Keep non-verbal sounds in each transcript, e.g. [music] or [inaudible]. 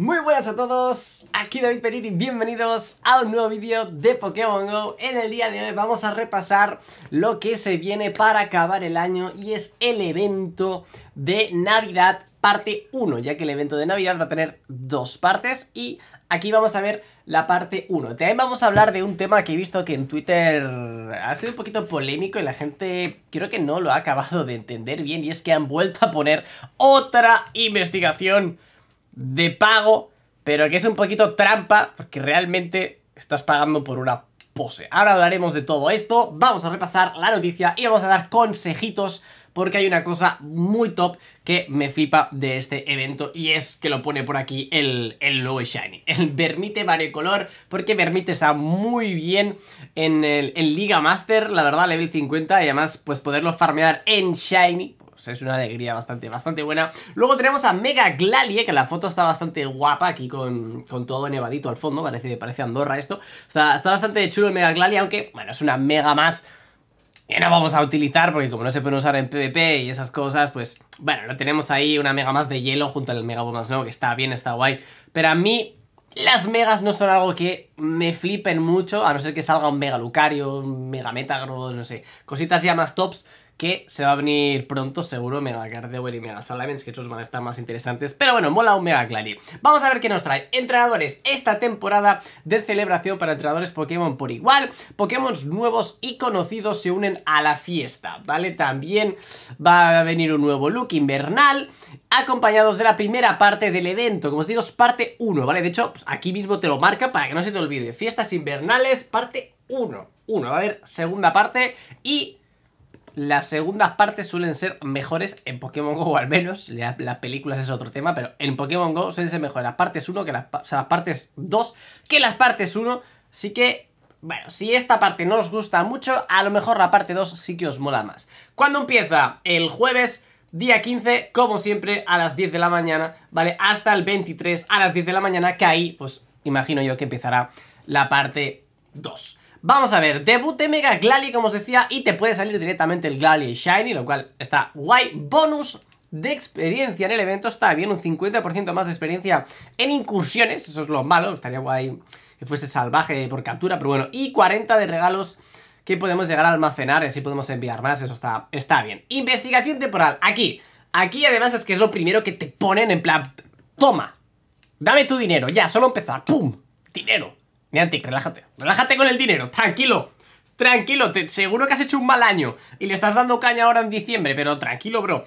Muy buenas a todos, aquí David y bienvenidos a un nuevo vídeo de Pokémon GO En el día de hoy vamos a repasar lo que se viene para acabar el año y es el evento de Navidad parte 1 Ya que el evento de Navidad va a tener dos partes y aquí vamos a ver la parte 1 También vamos a hablar de un tema que he visto que en Twitter ha sido un poquito polémico y la gente creo que no lo ha acabado de entender bien Y es que han vuelto a poner otra investigación de pago, pero que es un poquito trampa, porque realmente estás pagando por una pose. Ahora hablaremos de todo esto, vamos a repasar la noticia y vamos a dar consejitos porque hay una cosa muy top que me flipa de este evento y es que lo pone por aquí el, el nuevo Shiny, el Vermite Variocolor, porque Vermite está muy bien en, el, en Liga Master, la verdad, level 50 y además pues poderlo farmear en Shiny pues es una alegría bastante, bastante buena. Luego tenemos a Mega Glalie, que la foto está bastante guapa aquí con, todo nevadito al fondo, parece, parece Andorra esto. Está, bastante chulo el Mega Glalie, aunque, bueno, es una mega más que no vamos a utilizar porque como no se pueden usar en PvP y esas cosas, pues bueno, lo tenemos ahí una mega más de hielo junto al mega más ¿no? que está bien, está guay. Pero a mí las megas no son algo que me flipen mucho, a no ser que salga un mega Lucario, un mega Metagross, no sé, cositas ya más tops que se va a venir pronto seguro Mega Gardevoir y Mega Salamence, que estos van a estar más interesantes, pero bueno, mola un Mega Clary. Vamos a ver qué nos trae. Entrenadores esta temporada de celebración para entrenadores Pokémon por igual, Pokémon nuevos y conocidos se unen a la fiesta, ¿vale? También va a venir un nuevo look invernal, acompañados de la primera parte del evento, como os digo, es parte 1, ¿vale? De hecho, pues, aquí mismo te lo marca para que no se te olvide. Fiestas invernales, parte 1. 1, va a haber segunda parte y las segundas partes suelen ser mejores en Pokémon GO, o al menos, las la películas es otro tema, pero en Pokémon GO suelen ser mejores las partes 1 que las, o sea, las partes 2 que las partes 1. Así que, bueno, si esta parte no os gusta mucho, a lo mejor la parte 2 sí que os mola más. ¿Cuándo empieza? El jueves día 15, como siempre, a las 10 de la mañana, ¿vale? Hasta el 23 a las 10 de la mañana, que ahí, pues, imagino yo que empezará la parte 2. Vamos a ver, debut de Mega Glalie, como os decía, y te puede salir directamente el Glalie Shiny, lo cual está guay. Bonus de experiencia en el evento está bien, un 50% más de experiencia en incursiones, eso es lo malo, estaría guay que fuese salvaje por captura, pero bueno, y 40 de regalos que podemos llegar a almacenar, así podemos enviar más, eso está, está bien. Investigación temporal, aquí, aquí además es que es lo primero que te ponen en plan, toma, dame tu dinero, ya, solo empezar, ¡pum! Dinero, Niantic, relájate. Relájate con el dinero, tranquilo. Tranquilo, te, seguro que has hecho un mal año y le estás dando caña ahora en diciembre, pero tranquilo, bro.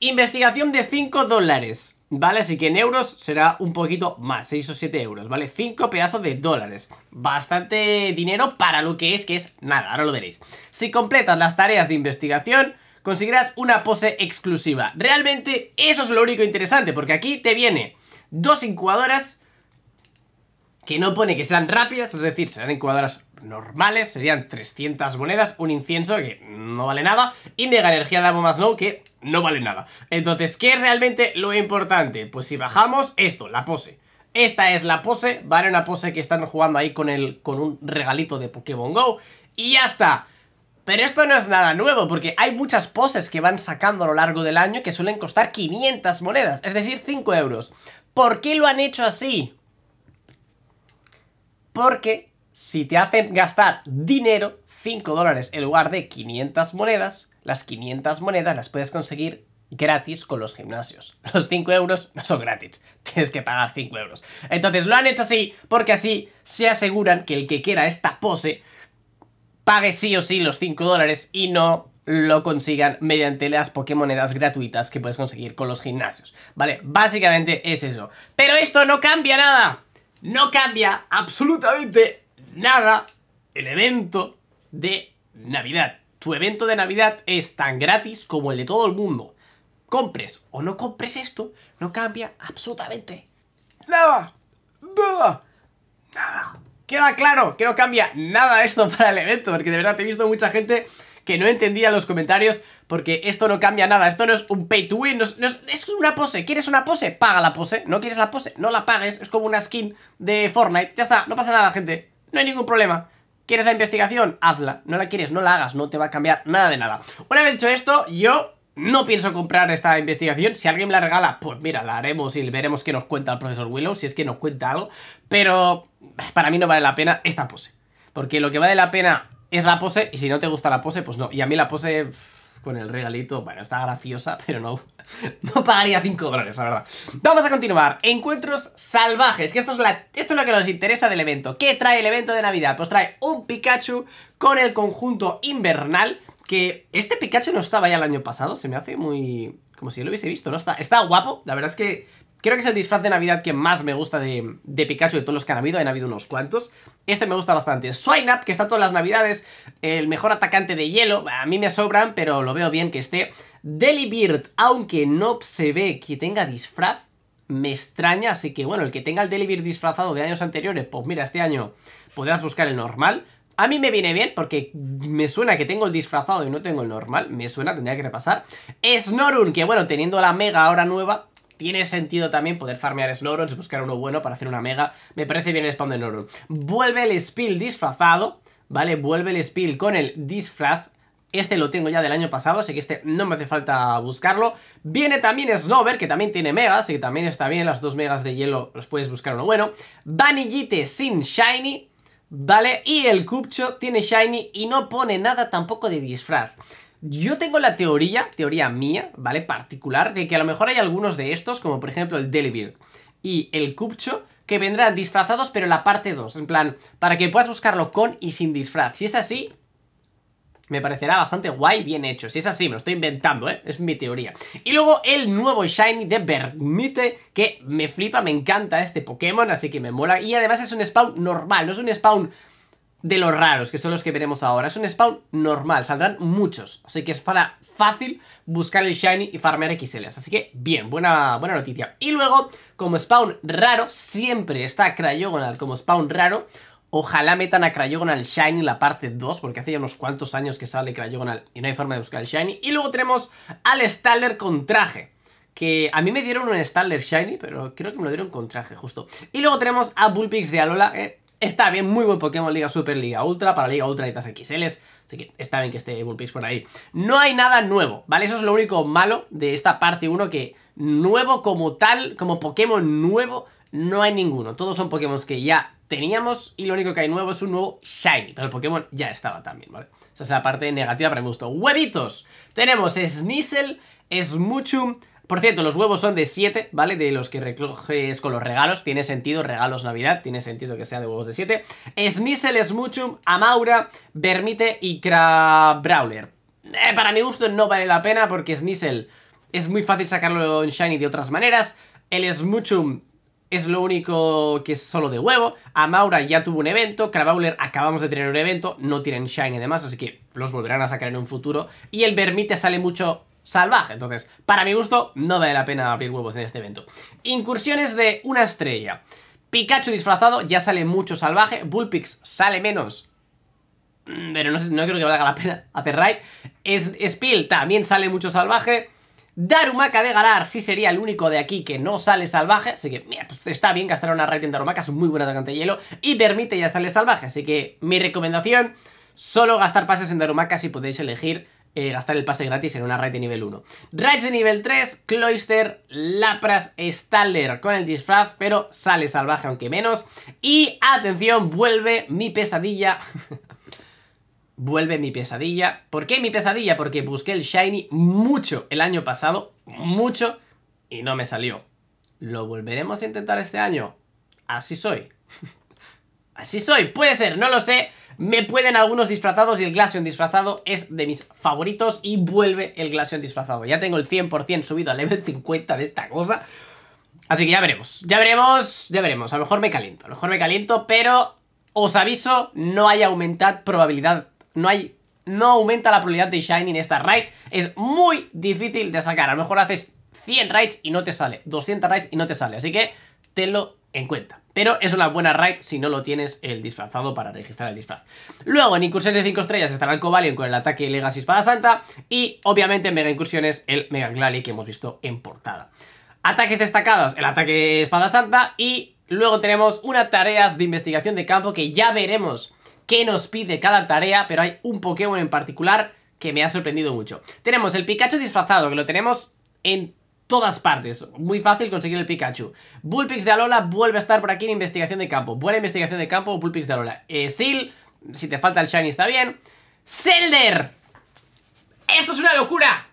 Investigación de 5 dólares, ¿vale? Así que en euros será un poquito más, 6 o 7 euros, ¿vale? 5 pedazos de dólares. Bastante dinero para lo que es, que es nada, ahora lo veréis. Si completas las tareas de investigación, conseguirás una pose exclusiva. Realmente eso es lo único interesante, porque aquí te viene dos incubadoras que no pone que sean rápidas, es decir, serán cuadras normales, serían 300 monedas, un incienso que no vale nada, y mega energía de más no que no vale nada. Entonces, ¿qué es realmente lo importante? Pues si bajamos esto, la pose. Esta es la pose, vale una pose que están jugando ahí con, el, con un regalito de Pokémon GO, y ya está. Pero esto no es nada nuevo, porque hay muchas poses que van sacando a lo largo del año que suelen costar 500 monedas, es decir, 5 euros. ¿Por qué lo han hecho así? porque si te hacen gastar dinero, 5 dólares en lugar de 500 monedas, las 500 monedas las puedes conseguir gratis con los gimnasios. [laughs] Los 5 euros no son gratis, [laughs] tienes que pagar 5 euros. Entonces lo han hecho así porque así se aseguran que el que quiera esta pose pague sí o sí los 5 dólares y no lo consigan mediante las Pokémonedas gratuitas que puedes conseguir con los gimnasios. Vale, básicamente es eso. Pero esto no cambia nada no cambia absolutamente nada el evento de Navidad. Tu evento de Navidad es tan gratis como el de todo el mundo. Compres o no compres esto, no cambia absolutamente nada. Nada. Nada. Queda claro que no cambia nada esto [laughs] para el evento, porque de verdad he visto mucha gente que no entendía los comentarios porque esto no cambia nada, esto no es un pay to win, es, una pose, ¿quieres una pose? Paga la pose, ¿no quieres la pose? No la pagues, es como una skin de Fortnite, ya está, no pasa nada gente, no hay ningún problema. ¿Quieres la investigación? Hazla. No la quieres, no la hagas, no te va a cambiar nada de nada. Una vez dicho esto, yo no pienso comprar esta investigación. Si alguien me la regala, pues mira, la haremos y veremos qué nos cuenta el profesor Willow, si es que nos cuenta algo. Pero para mí no vale la pena esta pose. Porque lo que vale la pena es la pose, y si no te gusta la pose, pues no. Y a mí la pose con el regalito. Bueno, está graciosa, pero no, no pagaría 5 dólares, la verdad. Vamos a continuar. Encuentros salvajes, que esto es, la, esto lo que nos interesa del evento. ¿Qué trae el evento de Navidad? Pues trae un Pikachu con el conjunto invernal, que este Pikachu no estaba ya el año pasado, se me hace muy... como si lo hubiese visto, ¿no? Está, está guapo, la verdad es que Creo que es el disfraz de Navidad que más me gusta de, de Pikachu de todos los que han habido, han habido unos cuantos. Este me gusta bastante. up que está todas las Navidades, el mejor atacante de hielo, a mí me sobran, pero lo veo bien que esté. Delibird, aunque no se ve que tenga disfraz, me extraña, así que bueno, el que tenga el Delibird disfrazado de años anteriores, pues mira, este año podrás buscar el normal. A mí me viene bien porque me suena que tengo el disfrazado y no tengo el normal. Me suena, tendría que repasar. Snorun, que bueno, teniendo la mega ahora nueva, tiene sentido también poder farmear y buscar uno bueno para hacer una mega. Me parece bien el spawn de Noron. Vuelve el Spill disfrazado, ¿vale? Vuelve el Spill con el disfraz este lo tengo ya del año pasado, así que este no me hace falta buscarlo. Viene también Snover, que también tiene megas, y que también está bien, las dos megas de hielo los puedes buscar uno bueno. Vanillite sin Shiny, ¿vale? Y el Cupcho tiene Shiny y no pone nada tampoco de disfraz. Yo tengo la teoría, teoría mía, ¿vale? Particular, de que a lo mejor hay algunos de estos, como por ejemplo el Delibird y el Cupcho, que vendrán disfrazados, pero en la parte 2, en plan, para que puedas buscarlo con y sin disfraz. Si es así, me parecerá bastante guay, bien hecho. Si es así, me lo estoy inventando, ¿eh? Es mi teoría. Y luego el nuevo Shiny de permite que me flipa, me encanta este Pokémon, así que me mola. Y además es un spawn normal, no es un spawn de los raros, que son los que veremos ahora. Es un spawn normal, saldrán muchos. Así que es para fácil buscar el shiny y farmear XLs. Así que, bien, buena, buena noticia. Y luego, como spawn raro, siempre está Cryogonal como spawn raro. Ojalá metan a Cryogonal Shiny la parte 2, porque hace ya unos cuantos años que sale Cryogonal y no hay forma de buscar el Shiny. Y luego tenemos al Staller con traje, que a mí me dieron un Staller Shiny, pero creo que me lo dieron con traje, justo. Y luego tenemos a Bullpix de Alola, eh, Está bien, muy buen Pokémon Liga Super, Liga Ultra, para Liga Ultra y XLs, así que está bien que esté Bullpix por ahí. No hay nada nuevo, ¿vale? Eso es lo único malo de esta parte 1, que nuevo como tal, como Pokémon nuevo, no hay ninguno. Todos son Pokémon que ya teníamos y lo único que hay nuevo es un nuevo Shiny, pero el Pokémon ya estaba también, ¿vale? Esa es la parte negativa para mi gusto. ¡Huevitos! Tenemos Sneasel, Smuchum, por cierto, los huevos son de 7, ¿vale? De los que recoges con los regalos. Tiene sentido, regalos Navidad, tiene sentido que sea de huevos de 7. Snizzle, Smuchum, Amaura, Vermite y Crabrawler. Eh, para mi gusto no vale la pena porque Snizzle es muy fácil sacarlo en Shiny de otras maneras. El Smuchum es lo único que es solo de huevo. Amaura ya tuvo un evento. Crabrawler acabamos de tener un evento. No tienen Shiny además, así que los volverán a sacar en un futuro. Y el Vermite sale mucho salvaje. Entonces, para mi gusto, no vale la pena abrir huevos en este evento. Incursiones de una estrella. Pikachu disfrazado, ya sale mucho salvaje. Bullpix sale menos, mm, pero no, no creo que valga la pena hacer raid. Es, Spill también sale mucho salvaje. Darumaka de Galar sí sería el único de aquí que no sale salvaje, así que mira, pues está bien gastar una raid en Darumaka, es muy buen atacante de hielo y permite ya sale salvaje, así que mi recomendación, solo gastar pases en Darumaka si podéis elegir eh, gastar el pase gratis en una raid de nivel 1. Raids de nivel 3, Cloister, Lapras, Staller con el disfraz, pero sale salvaje aunque menos. Y atención, vuelve mi pesadilla. [laughs] vuelve mi pesadilla. ¿Por qué mi pesadilla? Porque busqué el Shiny mucho el año pasado, mucho, y no me salió. ¿Lo volveremos a intentar este año? Así soy. [laughs] Así soy, puede ser, no lo sé. Me pueden algunos disfrazados y el Glaceon disfrazado es de mis favoritos y vuelve el Glaceon disfrazado. Ya tengo el 100% subido al level 50 de esta cosa. Así que ya veremos, ya veremos, ya veremos. A lo mejor me caliento, a lo mejor me caliento, pero os aviso, no hay aumentar probabilidad, no hay... No aumenta la probabilidad de Shining esta raid. Es muy difícil de sacar. A lo mejor haces 100 raids y no te sale. 200 raids y no te sale. Así que te lo en cuenta. Pero es una buena raid si no lo tienes el disfrazado para registrar el disfraz. Luego, en incursiones de 5 estrellas estará el Cobalion con el ataque Legacy Espada Santa y, obviamente, en Mega Incursiones el Mega Glalie que hemos visto en portada. Ataques destacados, el ataque Espada Santa y luego tenemos unas tareas de investigación de campo que ya veremos qué nos pide cada tarea, pero hay un Pokémon en particular que me ha sorprendido mucho. Tenemos el Pikachu disfrazado, que lo tenemos en todas partes. Muy fácil conseguir el Pikachu. Bullpix de Alola vuelve a estar por aquí en investigación de campo. Buena investigación de campo, Bullpix de Alola. Eh, Seal, si te falta el Shiny está bien. ¡Selder! ¡Esto es una locura!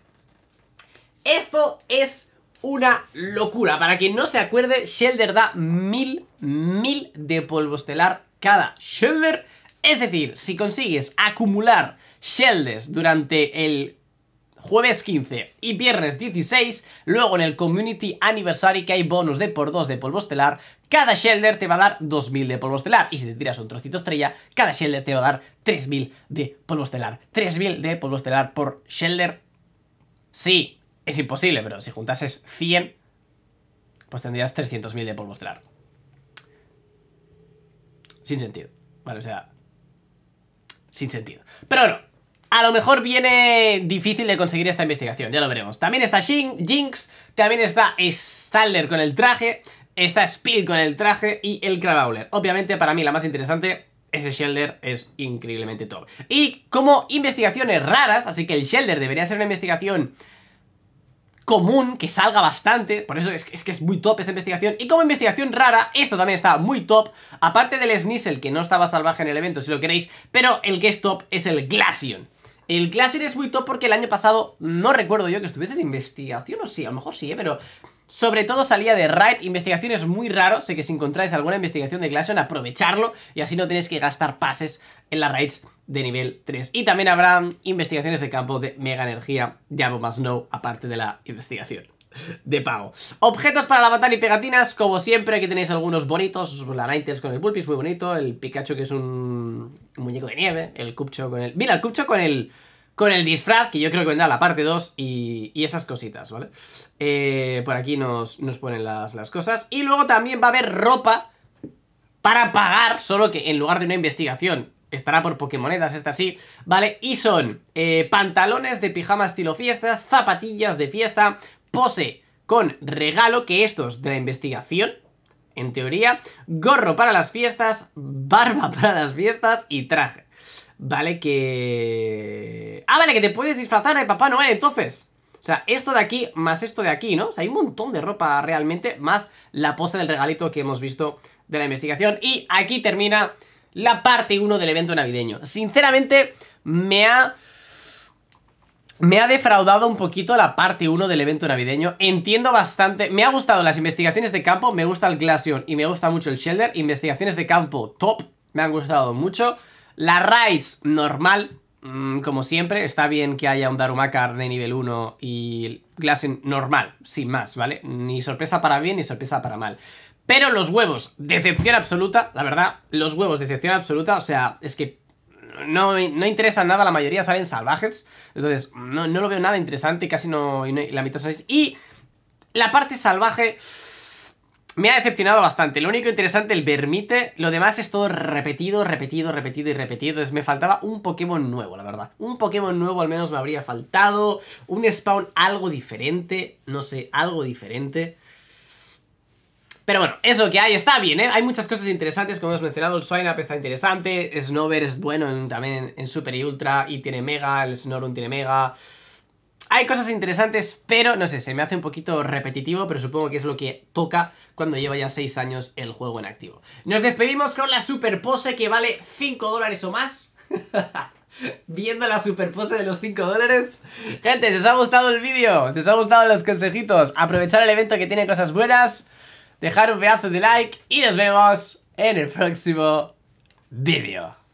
Esto es una locura. Para quien no se acuerde, Shelder da mil, mil de polvo estelar cada Shelder. Es decir, si consigues acumular Shelders durante el jueves 15 y viernes 16, luego en el Community Anniversary que hay bonus de por 2 de polvo estelar, cada shelter te va a dar 2000 de polvo estelar y si te tiras un trocito estrella, cada shelter te va a dar 3000 de polvo estelar. 3000 de polvo estelar por Shelder. Sí, es imposible, pero si juntases 100, pues tendrías 300.000 de polvo estelar. Sin sentido. Vale, o sea, sin sentido. Pero bueno, a lo mejor viene difícil de conseguir esta investigación, ya lo veremos. También está Jinx, también está Staller con el traje, está Spill con el traje y el Crabowler. Obviamente para mí la más interesante ese Shelder es increíblemente top. Y como investigaciones raras, así que el Shelder debería ser una investigación común, que salga bastante, por eso es, que es muy top esa investigación, y como investigación rara, esto también está muy top, aparte del Snizzle, que no estaba salvaje en el evento si lo queréis, pero el que es top es el Glaceon. El Glacier es muy top porque el año pasado no recuerdo yo que estuviese de investigación, o sí, a lo mejor sí, ¿eh? pero sobre todo salía de Raid, investigación es muy raro, sé que si encontráis alguna investigación de Glacier, aprovecharlo y así no tenéis que gastar pases en las raids de nivel 3. Y también habrá investigaciones de campo de mega energía, más no aparte de la investigación de pago. Objetos para la batalla y pegatinas, como siempre, aquí tenéis algunos bonitos. La Ninetales con el Pulpis, muy bonito. El Pikachu, que es un, muñeco de nieve. El Cupcho con el... Mira, el Cupcho con el... Con el disfraz, que yo creo que vendrá la parte 2 y, y esas cositas, ¿vale? Eh, por aquí nos, ponen las, cosas. Y luego también va a haber ropa para pagar, solo que en lugar de una investigación estará por Pokémonedas, esta sí, ¿vale? Y son eh, pantalones de pijama estilo fiestas, zapatillas de fiesta, pose con regalo, que estos de la investigación, en teoría, gorro para las fiestas, barba [laughs] para las fiestas y traje. Vale, que... Ah, vale, que te puedes disfrazar de Papá Noel, entonces. O sea, esto de aquí más esto de aquí, ¿no? O sea, hay un montón de ropa realmente, más la pose del regalito que hemos visto de la investigación. Y aquí termina la parte 1 del evento navideño. Sinceramente, me ha me ha defraudado un poquito la parte 1 del evento navideño, entiendo bastante, me ha gustado las investigaciones de campo, me gusta el Glaceon y me gusta mucho el Shelder, investigaciones de campo top, me han gustado mucho, la Raids normal, mm, como siempre, está bien que haya un Darumakar de nivel 1 y Glaceon normal, sin más, ¿vale? Ni sorpresa para bien ni sorpresa para mal. Pero los huevos, decepción absoluta, la verdad, los huevos, decepción absoluta, o sea, es que no, no interesa nada, la mayoría salen salvajes. Entonces, no, lo veo nada interesante, casi no, la mitad son... Y la parte salvaje me ha decepcionado bastante. Lo único interesante, el Vermite. Lo demás es todo repetido, repetido, repetido y repetido. Entonces me faltaba un Pokémon nuevo, la verdad. Un Pokémon nuevo al menos me habría faltado. Un spawn algo diferente. No sé, algo diferente. Pero bueno, es lo que hay, está bien, ¿eh? Hay muchas cosas interesantes, como hemos mencionado, el Swine Up está interesante, Snover es bueno también en Super y Ultra, y tiene Mega, el Snorum tiene Mega... Hay cosas interesantes, pero no sé, se me hace un poquito repetitivo, pero supongo que es lo que toca cuando lleva ya 6 años el juego en activo. Nos despedimos con la super pose que vale 5 dólares o más. [laughs] Viendo la super pose de los 5 dólares. Gente, si os ha gustado el vídeo, si os ha gustado los consejitos, aprovechar el evento que tiene cosas buenas dejar un pedazo de like y nos vemos en el próximo vídeo.